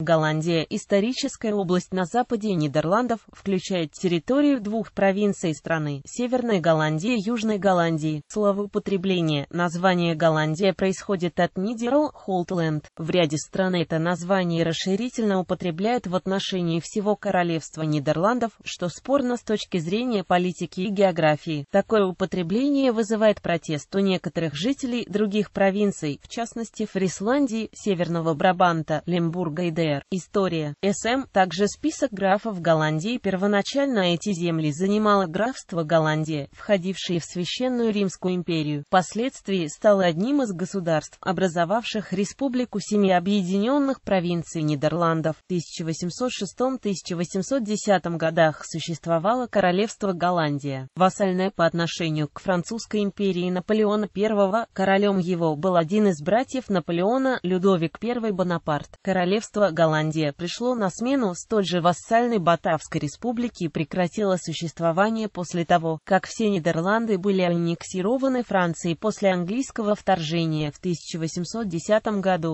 Голландия – историческая область на западе Нидерландов, включает территорию двух провинций страны – Северной Голландии и Южной Голландии. Слово употребление название Голландия происходит от Нидерл Холтленд. В ряде стран это название расширительно употребляют в отношении всего королевства Нидерландов, что спорно с точки зрения политики и географии. Такое употребление вызывает протест у некоторых жителей других провинций, в частности Фрисландии, Северного Брабанта, Лембурга и Дэн. СССР, история, СМ, также список графов Голландии. Первоначально эти земли занимало графство Голландия, входившее в Священную Римскую империю. Впоследствии стало одним из государств, образовавших Республику Семи Объединенных Провинций Нидерландов. В 1806-1810 годах существовало Королевство Голландия, вассальное по отношению к Французской империи Наполеона I, королем его был один из братьев Наполеона, Людовик I Бонапарт. Королевство Голландия пришло на смену столь же вассальной Батавской республике и прекратило существование после того, как все Нидерланды были аннексированы Францией после английского вторжения в 1810 году.